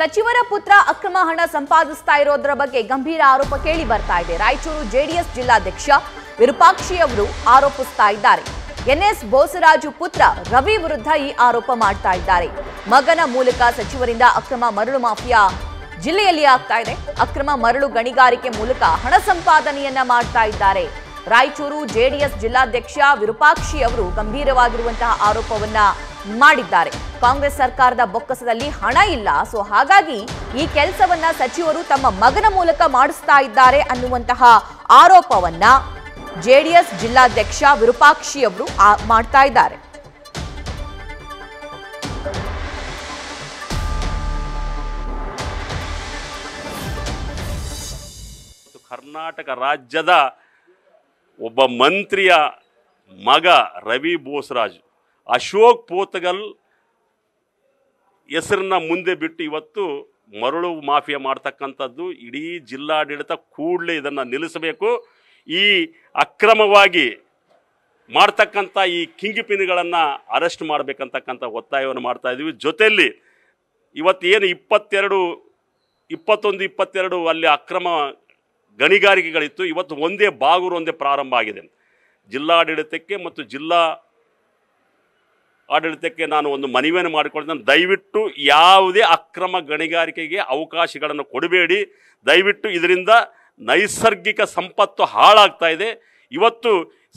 ಸಚಿವರ ಪುತ್ರ ಅಕ್ರಮ ಹಣ ಸಂಪಾದಿಸ್ತಾ ಇರೋದ್ರ ಬಗ್ಗೆ ಗಂಭೀರ ಆರೋಪ ಕೇಳಿ ಬರ್ತಾ ಇದೆ ರಾಯಚೂರು ಜೆಡಿಎಸ್ ಜಿಲ್ಲಾಧ್ಯಕ್ಷ ವಿರೂಪಾಕ್ಷಿ ಅವರು ಆರೋಪಿಸ್ತಾ ಇದ್ದಾರೆ ಎನ್ಎಸ್ ಬೋಸರಾಜು ಪುತ್ರ ರವಿ ವಿರುದ್ಧ ಈ ಆರೋಪ ಮಾಡ್ತಾ ಇದ್ದಾರೆ ಮಗನ ಮೂಲಕ ಸಚಿವರಿಂದ ಅಕ್ರಮ ಮರಳು ಮಾಫಿಯಾ ಜಿಲ್ಲೆಯಲ್ಲಿ ಆಗ್ತಾ ಇದೆ ಅಕ್ರಮ ಮರಳು ಗಣಿಗಾರಿಕೆ ಮೂಲಕ ಹಣ ಸಂಪಾದನೆಯನ್ನ ಮಾಡ್ತಾ ಇದ್ದಾರೆ ರಾಯಚೂರು ಜೆಡಿಎಸ್ ಜಿಲ್ಲಾಧ್ಯಕ್ಷ ವಿರೂಪಾಕ್ಷಿ ಅವರು ಗಂಭೀರವಾಗಿರುವಂತಹ ಆರೋಪವನ್ನ ಮಾಡಿದ್ದಾರೆ ಕಾಂಗ್ರೆಸ್ ಸರ್ಕಾರದ ಬೊಕ್ಕಸದಲ್ಲಿ ಹಣ ಇಲ್ಲ ಸೊ ಹಾಗಾಗಿ ಈ ಕೆಲಸವನ್ನ ಸಚಿವರು ತಮ್ಮ ಮಗನ ಮೂಲಕ ಮಾಡಿಸ್ತಾ ಇದ್ದಾರೆ ಅನ್ನುವಂತಹ ಆರೋಪವನ್ನ ಜೆಡಿಎಸ್ ಜಿಲ್ಲಾಧ್ಯಕ್ಷ ವಿರೂಪಾಕ್ಷಿ ಅವರು ಮಾಡ್ತಾ ಇದ್ದಾರೆ ಕರ್ನಾಟಕ ರಾಜ್ಯದ ಒಬ್ಬ ಮಂತ್ರಿಯ ಮಗ ರವಿ ಬೋಸ್ರಾಜ್ ಅಶೋಕ್ ಪೋತಗಲ್ ಹೆಸರನ್ನ ಮುಂದೆ ಬಿಟ್ಟು ಇವತ್ತು ಮರಳು ಮಾಫಿಯಾ ಮಾಡ್ತಕ್ಕಂಥದ್ದು ಇಡೀ ಜಿಲ್ಲಾಡಳಿತ ಕೂಡಲೇ ಇದನ್ನು ನಿಲ್ಲಿಸಬೇಕು ಈ ಅಕ್ರಮವಾಗಿ ಮಾಡ್ತಕ್ಕಂಥ ಈ ಕಿಂಗಿಪಿನ್ಗಳನ್ನು ಅರೆಸ್ಟ್ ಮಾಡಬೇಕಂತಕ್ಕಂಥ ಒತ್ತಾಯವನ್ನು ಮಾಡ್ತಾ ಇದ್ದೀವಿ ಜೊತೆಯಲ್ಲಿ ಇವತ್ತೇನು ಇಪ್ಪತ್ತೆರಡು ಇಪ್ಪತ್ತೊಂದು ಇಪ್ಪತ್ತೆರಡು ಅಲ್ಲಿ ಅಕ್ರಮ ಗಣಿಗಾರಿಕೆಗಳಿತ್ತು ಇವತ್ತು ಒಂದೇ ಬಾಗೂರು ಒಂದೇ ಪ್ರಾರಂಭ ಆಗಿದೆ ಜಿಲ್ಲಾಡಳಿತಕ್ಕೆ ಮತ್ತು ಜಿಲ್ಲಾ ಆಡಳಿತಕ್ಕೆ ನಾನು ಒಂದು ಮನವಿಯನ್ನು ಮಾಡಿಕೊಳ್ತೇನೆ ದಯವಿಟ್ಟು ಯಾವುದೇ ಅಕ್ರಮ ಗಣಿಗಾರಿಕೆಗೆ ಅವಕಾಶಗಳನ್ನು ಕೊಡಬೇಡಿ ದಯವಿಟ್ಟು ಇದರಿಂದ ನೈಸರ್ಗಿಕ ಸಂಪತ್ತು ಹಾಳಾಗ್ತಾ ಇದೆ ಇವತ್ತು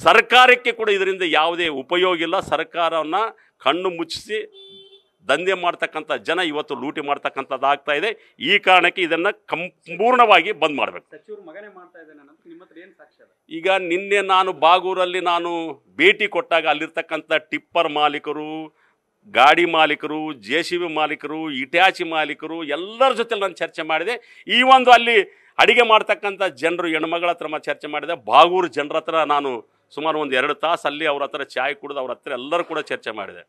ಸರ್ಕಾರಕ್ಕೆ ಕೂಡ ಇದರಿಂದ ಯಾವುದೇ ಉಪಯೋಗ ಇಲ್ಲ ಸರ್ಕಾರವನ್ನು ಕಣ್ಣು ಮುಚ್ಚಿಸಿ ದಂಧೆ ಮಾಡ್ತಕ್ಕಂಥ ಜನ ಇವತ್ತು ಲೂಟಿ ಮಾಡ್ತಕ್ಕಂಥದ್ದು ಇದೆ ಈ ಕಾರಣಕ್ಕೆ ಇದನ್ನು ಸಂಪೂರ್ಣವಾಗಿ ಬಂದ್ ಮಾಡಬೇಕು ಈಗ ನಿನ್ನೆ ನಾನು ಬಾಗೂರಲ್ಲಿ ನಾನು ಭೇಟಿ ಕೊಟ್ಟಾಗ ಅಲ್ಲಿರ್ತಕ್ಕಂಥ ಟಿಪ್ಪರ್ ಮಾಲೀಕರು ಗಾಡಿ ಮಾಲೀಕರು ಜೆ ಸಿ ಬಿ ಮಾಲೀಕರು ಇಟ್ಯಾಚಿ ಮಾಲೀಕರು ಎಲ್ಲರ ಜೊತೆ ನಾನು ಚರ್ಚೆ ಮಾಡಿದೆ ಈ ಒಂದು ಅಲ್ಲಿ ಅಡಿಗೆ ಮಾಡ್ತಕ್ಕಂಥ ಜನರು ಹೆಣ್ಮಗಳ ಹತ್ರ ಚರ್ಚೆ ಮಾಡಿದೆ ಬಾಗೂರು ಜನರ ಹತ್ರ ನಾನು ಸುಮಾರು ಒಂದು ಎರಡು ತಾಸು ಅಲ್ಲಿ ಅವ್ರ ಹತ್ರ ಚಾಯ್ ಕುಡಿದು ಅವ್ರ ಹತ್ರ ಎಲ್ಲರೂ ಕೂಡ ಚರ್ಚೆ ಮಾಡಿದೆ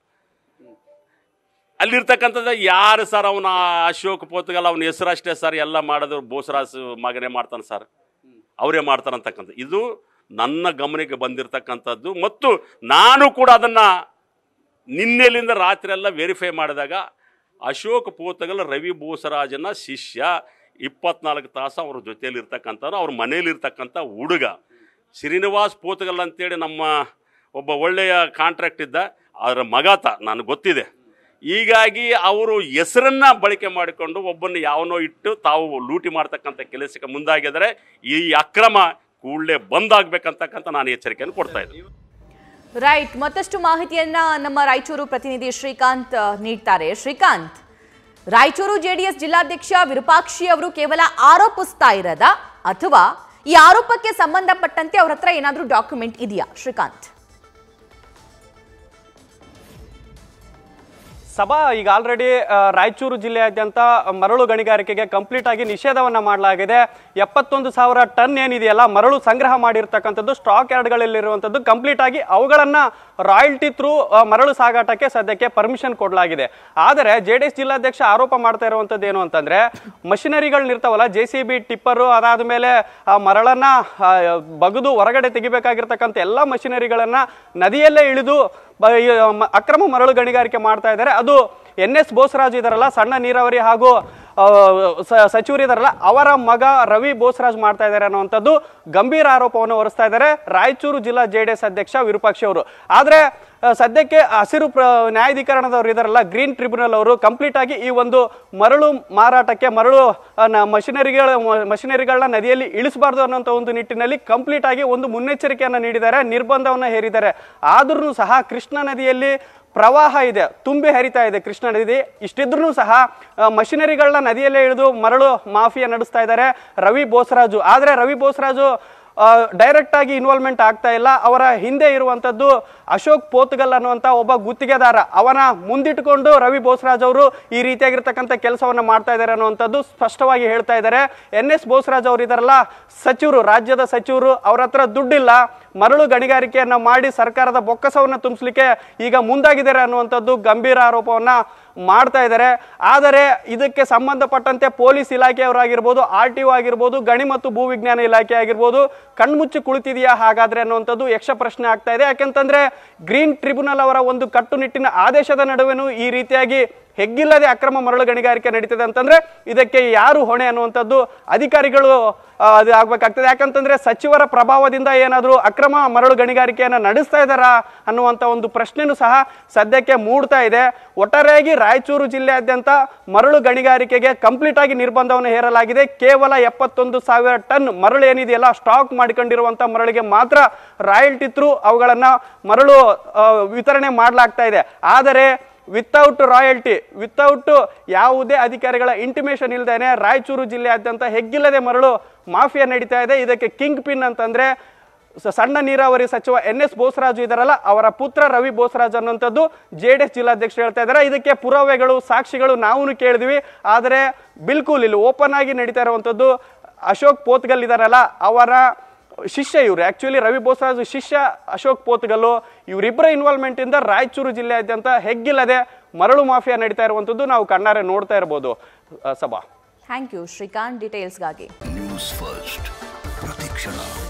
ಅಲ್ಲಿರ್ತಕ್ಕಂಥದ್ದು ಯಾರು ಸರ್ ಅವನ ಅಶೋಕ್ ಪೋತ್ಗಲ್ ಅವನ ಹೆಸರಷ್ಟೇ ಸರ್ ಎಲ್ಲ ಮಾಡೋದು ಬೋಸರಾಜ್ ಮಗನೇ ಮಾಡ್ತಾನೆ ಸರ್ ಅವರೇ ಮಾಡ್ತಾರೆ ಇದು ನನ್ನ ಗಮನಕ್ಕೆ ಬಂದಿರತಕ್ಕಂಥದ್ದು ಮತ್ತು ನಾನು ಕೂಡ ಅದನ್ನು ನಿನ್ನೆಲಿಂದ ರಾತ್ರಿ ಎಲ್ಲ ವೆರಿಫೈ ಮಾಡಿದಾಗ ಅಶೋಕ್ ಪೋತಗಲ್ ರವಿ ಬೋಸರಾಜನ ಶಿಷ್ಯ ಇಪ್ಪತ್ನಾಲ್ಕು ತಾಸು ಅವ್ರ ಜೊತೆಯಲ್ಲಿರ್ತಕ್ಕಂಥವ್ರು ಅವ್ರ ಮನೇಲಿರ್ತಕ್ಕಂಥ ಹುಡುಗ ಶ್ರೀನಿವಾಸ್ ಪೋತಗಲ್ ಅಂತೇಳಿ ನಮ್ಮ ಒಬ್ಬ ಒಳ್ಳೆಯ ಕಾಂಟ್ರಾಕ್ಟ್ ಇದ್ದ ಅದರ ಮಗಾತ ನನಗೆ ಗೊತ್ತಿದೆ ಹೀಗಾಗಿ ಅವರು ಹೆಸರನ್ನ ಬಳಕೆ ಮಾಡಿಕೊಂಡು ಒಬ್ಬನ್ನು ಯಾವನೋ ಇಟ್ಟು ತಾವು ಲೂಟಿ ಮಾಡ್ತಕ್ಕಂಥ ಕೆಲಸಕ್ಕೆ ಮುಂದಾಗಿದರೆ ಈ ಅಕ್ರಮ ಕೂಡಲೇ ಬಂದಾಗಬೇಕಂತಕ್ಕಂಥ ನಾನು ಎಚ್ಚರಿಕೆಯನ್ನು ಕೊಡ್ತಾ ಇದ್ದೀನಿ ರೈಟ್ ಮತ್ತಷ್ಟು ಮಾಹಿತಿಯನ್ನ ನಮ್ಮ ರಾಯಚೂರು ಪ್ರತಿನಿಧಿ ಶ್ರೀಕಾಂತ್ ನೀಡ್ತಾರೆ ಶ್ರೀಕಾಂತ್ ರಾಯಚೂರು ಜೆಡಿಎಸ್ ಜಿಲ್ಲಾಧ್ಯಕ್ಷ ವಿರೂಪಾಕ್ಷಿ ಅವರು ಕೇವಲ ಆರೋಪಿಸ್ತಾ ಇರೋದಾ ಅಥವಾ ಈ ಆರೋಪಕ್ಕೆ ಸಂಬಂಧಪಟ್ಟಂತೆ ಅವ್ರ ಹತ್ರ ಏನಾದರೂ ಡಾಕ್ಯುಮೆಂಟ್ ಇದೆಯಾ ಶ್ರೀಕಾಂತ್ ಸಭಾ ಈಗ ಆಲ್ರೆಡಿ ರಾಯಚೂರು ಜಿಲ್ಲೆಯಾದ್ಯಂತ ಮರಳು ಗಣಿಗಾರಿಕೆಗೆ ಕಂಪ್ಲೀಟ್ ಆಗಿ ನಿಷೇಧವನ್ನು ಮಾಡಲಾಗಿದೆ ಎಪ್ಪತ್ತೊಂದು ಸಾವಿರ ಟನ್ ಏನಿದೆಯಲ್ಲ ಮರಳು ಸಂಗ್ರಹ ಮಾಡಿರ್ತಕ್ಕಂಥದ್ದು ಸ್ಟಾಕ್ ಯಾರ್ಡ್ಗಳಲ್ಲಿರುವಂಥದ್ದು ಕಂಪ್ಲೀಟ್ ಆಗಿ ಅವುಗಳನ್ನು ರಾಯಲ್ಟಿ ಥ್ರೂ ಮರಳು ಸಾಗಾಟಕ್ಕೆ ಸದ್ಯಕ್ಕೆ ಪರ್ಮಿಷನ್ ಕೊಡಲಾಗಿದೆ ಆದರೆ ಜೆ ಡಿ ಎಸ್ ಜಿಲ್ಲಾಧ್ಯಕ್ಷ ಆರೋಪ ಮಾಡ್ತಾ ಇರುವಂಥದ್ದು ಏನು ಅಂತಂದರೆ ಮಷಿನರಿಗಳು ಇರ್ತಾವಲ್ಲ ಜೆ ಸಿ ಬಿ ಟಿಪ್ಪರು ಅದಾದ ಮೇಲೆ ಆ ಮರಳನ್ನು ಬಗೆದು ಹೊರಗಡೆ ತೆಗಿಬೇಕಾಗಿರ್ತಕ್ಕಂಥ ಎಲ್ಲ ಮಷಿನರಿಗಳನ್ನು ನದಿಯಲ್ಲೇ ಇಳಿದು ಅಕ್ರಮ ಮರಳು ಗಣಿಗಾರಿಕೆ ಮಾಡ್ತಾ ಇದ್ದಾರೆ ಅದು ಎನ್ ಎಸ್ ಬೋಸರಾಜ್ ಇದಾರಲ್ಲ ಸಣ್ಣ ನೀರಾವರಿ ಹಾಗೂ ಸಚಿವರಿದಾರಲ್ಲ ಅವರ ಮಗ ರವಿ ಬೋಸರಾಜ್ ಮಾಡ್ತಾ ಇದ್ದಾರೆ ಅನ್ನುವಂಥದ್ದು ಗಂಭೀರ ಆರೋಪವನ್ನು ಹೊರಿಸ್ತಾ ಇದ್ದಾರೆ ರಾಯಚೂರು ಜಿಲ್ಲಾ ಜೆಡಿಎಸ್ ಅಧ್ಯಕ್ಷ ವಿರೂಪಾಕ್ಷಿ ಅವರು ಆದರೆ ಸದ್ಯಕ್ಕೆ ಹಸಿರು ಪ್ರ ನ್ಯಾಯಾಧಿಕರಣದವರು ಇದಾರಲ್ಲ ಗ್ರೀನ್ ಟ್ರಿಬ್ಯುನಲ್ ಅವರು ಕಂಪ್ಲೀಟ್ ಆಗಿ ಈ ಒಂದು ಮರಳು ಮಾರಾಟಕ್ಕೆ ಮರಳು ಮಷಿನರಿಗಳ ಮಷಿನರಿಗಳನ್ನ ನದಿಯಲ್ಲಿ ಇಳಿಸಬಾರ್ದು ಅನ್ನೋಂಥ ಒಂದು ನಿಟ್ಟಿನಲ್ಲಿ ಕಂಪ್ಲೀಟ್ ಆಗಿ ಒಂದು ಮುನ್ನೆಚ್ಚರಿಕೆಯನ್ನು ನೀಡಿದ್ದಾರೆ ನಿರ್ಬಂಧವನ್ನು ಹೇರಿದ್ದಾರೆ ಆದ್ರೂ ಸಹ ಕೃಷ್ಣಾ ನದಿಯಲ್ಲಿ ಪ್ರವಾಹ ಇದೆ ತುಂಬಿ ಹರಿತಾ ಇದೆ ಕೃಷ್ಣ ನದಿ ಇಷ್ಟಿದ್ರು ಸಹ ಮಷಿನರಿಗಳನ್ನ ನದಿಯಲ್ಲೇ ಇಳಿದು ಮರಳು ಮಾಫಿಯಾ ನಡೆಸ್ತಾ ಇದ್ದಾರೆ ರವಿ ಬೋಸರಾಜು ಆದರೆ ರವಿ ಬೋಸರಾಜು ಡೈರೆಕ್ಟ್ ಆಗಿ ಇನ್ವಾಲ್ವ್ಮೆಂಟ್ ಆಗ್ತಾ ಇಲ್ಲ ಅವರ ಹಿಂದೆ ಇರುವಂತದ್ದು ಅಶೋಕ್ ಪೋತ್ಗಲ್ ಅನ್ನುವಂಥ ಒಬ್ಬ ಗುತ್ತಿಗೆದಾರ ಅವನ ಮುಂದಿಟ್ಟುಕೊಂಡು ರವಿ ಬೋಸರಾಜ್ ಅವರು ಈ ರೀತಿಯಾಗಿರ್ತಕ್ಕಂಥ ಕೆಲಸವನ್ನು ಮಾಡ್ತಾ ಇದ್ದಾರೆ ಅನ್ನುವಂಥದ್ದು ಸ್ಪಷ್ಟವಾಗಿ ಹೇಳ್ತಾ ಇದ್ದಾರೆ ಎನ್ ಎಸ್ ಬೋಸರಾಜ್ ಅವರು ಇದಾರಲ್ಲ ಸಚಿವರು ರಾಜ್ಯದ ಸಚಿವರು ಅವರ ಹತ್ರ ದುಡ್ಡಿಲ್ಲ ಮರಳು ಗಣಿಗಾರಿಕೆಯನ್ನು ಮಾಡಿ ಸರ್ಕಾರದ ಬೊಕ್ಕಸವನ್ನು ತುಂಬಿಸಲಿಕ್ಕೆ ಈಗ ಮುಂದಾಗಿದ್ದಾರೆ ಅನ್ನುವಂಥದ್ದು ಗಂಭೀರ ಆರೋಪವನ್ನು ಮಾಡ್ತಾ ಇದ್ದಾರೆ ಆದರೆ ಇದಕ್ಕೆ ಸಂಬಂಧಪಟ್ಟಂತೆ ಪೊಲೀಸ್ ಇಲಾಖೆಯವರಾಗಿರ್ಬೋದು ಆರ್ ಟಿ ಒ ಆಗಿರ್ಬೋದು ಗಣಿ ಮತ್ತು ವಿಜ್ಞಾನ ಇಲಾಖೆ ಆಗಿರ್ಬೋದು ಕಣ್ಮುಚ್ಚಿ ಕುಳಿತಿದೆಯಾ ಹಾಗಾದರೆ ಅನ್ನುವಂಥದ್ದು ಯಕ್ಷ ಪ್ರಶ್ನೆ ಆಗ್ತಾ ಇದೆ ಯಾಕೆಂತಂದರೆ ಗ್ರೀನ್ ಟ್ರಿಬ್ಯುನಲ್ ಅವರ ಒಂದು ಕಟ್ಟುನಿಟ್ಟಿನ ಆದೇಶದ ನಡುವೆನೂ ಈ ರೀತಿಯಾಗಿ ಹೆಗ್ಗಿಲ್ಲದೆ ಅಕ್ರಮ ಮರಳು ಗಣಿಗಾರಿಕೆ ನಡೀತದೆ ಅಂತಂದ್ರೆ ಇದಕ್ಕೆ ಯಾರು ಹೊಣೆ ಅನ್ನುವಂಥದ್ದು ಅಧಿಕಾರಿಗಳು ಅದು ಆಗ್ಬೇಕಾಗ್ತದೆ ಯಾಕಂತಂದ್ರೆ ಸಚಿವರ ಪ್ರಭಾವದಿಂದ ಏನಾದರೂ ಅಕ್ರಮ ಮರಳು ಗಣಿಗಾರಿಕೆಯನ್ನು ನಡೆಸ್ತಾ ಇದ್ದಾರಾ ಅನ್ನುವಂಥ ಒಂದು ಪ್ರಶ್ನೆಯೂ ಸಹ ಸದ್ಯಕ್ಕೆ ಮೂಡ್ತಾ ಇದೆ ಒಟ್ಟಾರೆಯಾಗಿ ರಾಯಚೂರು ಜಿಲ್ಲೆಯಾದ್ಯಂತ ಮರಳು ಗಣಿಗಾರಿಕೆಗೆ ಕಂಪ್ಲೀಟ್ ಆಗಿ ನಿರ್ಬಂಧವನ್ನು ಹೇರಲಾಗಿದೆ ಕೇವಲ ಎಪ್ಪತ್ತೊಂದು ಸಾವಿರ ಟನ್ ಮರಳು ಏನಿದೆಯಲ್ಲ ಸ್ಟಾಕ್ ಮಾಡಿಕೊಂಡಿರುವಂಥ ಮರಳಿಗೆ ಮಾತ್ರ ರಾಯಲ್ಟಿ ಥ್ರೂ ಅವುಗಳನ್ನು ಮರಳು ವಿತರಣೆ ಮಾಡಲಾಗ್ತಾ ಇದೆ ಆದರೆ ವಿತೌಟ್ ರಾಯಲ್ಟಿ ವಿತೌಟ್ ಯಾವುದೇ ಅಧಿಕಾರಿಗಳ ಇಂಟಿಮೇಷನ್ ಇಲ್ಲದೇನೆ ರಾಯಚೂರು ಜಿಲ್ಲೆಯಾದ್ಯಂತ ಹೆಗ್ಗಿಲ್ಲದೆ ಮರಳು ಮಾಫಿಯಾ ನಡೀತಾ ಇದೆ ಇದಕ್ಕೆ ಕಿಂಗ್ ಪಿನ್ ಅಂತಂದರೆ ಸಣ್ಣ ನೀರಾವರಿ ಸಚಿವ ಎನ್ ಎಸ್ ಬೋಸರಾಜು ಇದಾರಲ್ಲ ಅವರ ಪುತ್ರ ರವಿ ಬೋಸರಾಜ್ ಅನ್ನೋಂಥದ್ದು ಜೆ ಡಿ ಎಸ್ ಜಿಲ್ಲಾಧ್ಯಕ್ಷರು ಹೇಳ್ತಾ ಇದ್ದಾರೆ ಇದಕ್ಕೆ ಪುರಾವೆಗಳು ಸಾಕ್ಷಿಗಳು ನಾವು ಕೇಳಿದ್ವಿ ಆದರೆ ಬಿಲ್ಕುಲ್ ಇಲ್ಲಿ ಓಪನ್ ಆಗಿ ನಡೀತಾ ಇರುವಂಥದ್ದು ಅಶೋಕ್ ಪೋತ್ಗಲ್ ಇದಾರಲ್ಲ ಅವರ ಶಿಷ್ಯ ಇವರು ಆ್ಯಕ್ಚುಲಿ ರವಿ ಬೋಸರಾಜ್ ಶಿಷ್ಯ ಅಶೋಕ್ ಪೋತ್ಗಲ್ಲು ಇವರಿಬ್ಬರ ಇಂದ ರಾಯಚೂರು ಜಿಲ್ಲೆಯಾದ್ಯಂತ ಹೆಗ್ಗಿಲ್ಲದೆ ಮರಳು ಮಾಫಿಯಾ ನಡೀತಾ ಇರುವಂಥದ್ದು ನಾವು ಕಣ್ಣಾರೆ ನೋಡ್ತಾ ಇರ್ಬೋದು ಸಭಾ ಥ್ಯಾಂಕ್ ಯು ಶ್ರೀಕಾಂತ್ ಡೀಟೇಲ್ಸ್ಗಾಗಿ ನ್ಯೂಸ್ ಫಸ್ಟ್ ಪ್ರತಿಕ್ಷಣ